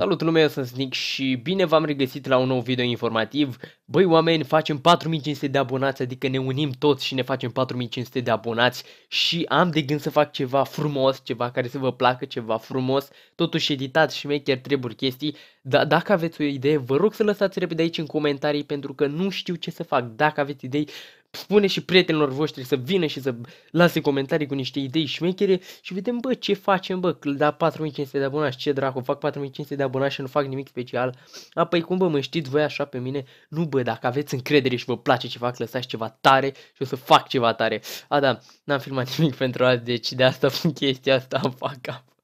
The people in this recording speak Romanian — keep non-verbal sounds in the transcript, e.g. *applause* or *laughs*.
Salut lumea, eu sunt Snick și bine v-am regăsit la un nou video informativ. Băi oameni, facem 4500 de abonați, adică ne unim toți și ne facem 4500 de abonați și am de gând să fac ceva frumos, ceva care să vă placă, ceva frumos, totuși editat și maker treburi chestii. Dar dacă aveți o idee, vă rog să lăsați repede aici în comentarii pentru că nu știu ce să fac. Dacă aveți idei, spune și prietenilor voștri să vină și să lase comentarii cu niște idei șmechere și vedem, bă, ce facem, bă, că da 4500 de abonați, ce dracu, fac 4500 de abonați și nu fac nimic special. A, păi cum, bă, mă știți voi așa pe mine? Nu, bă, dacă aveți încredere și vă place ce fac, lăsați ceva tare și o să fac ceva tare. A, da, n-am filmat nimic *laughs* pentru azi, deci de asta *laughs* fac chestia asta, am fac cap.